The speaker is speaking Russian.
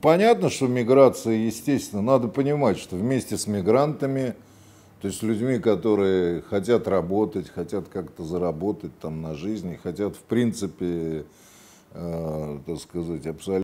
понятно, что миграция, естественно, надо понимать, что вместе с мигрантами, то есть людьми, которые хотят работать, хотят как-то заработать там на жизни, хотят, в принципе, э, так сказать, абсолютно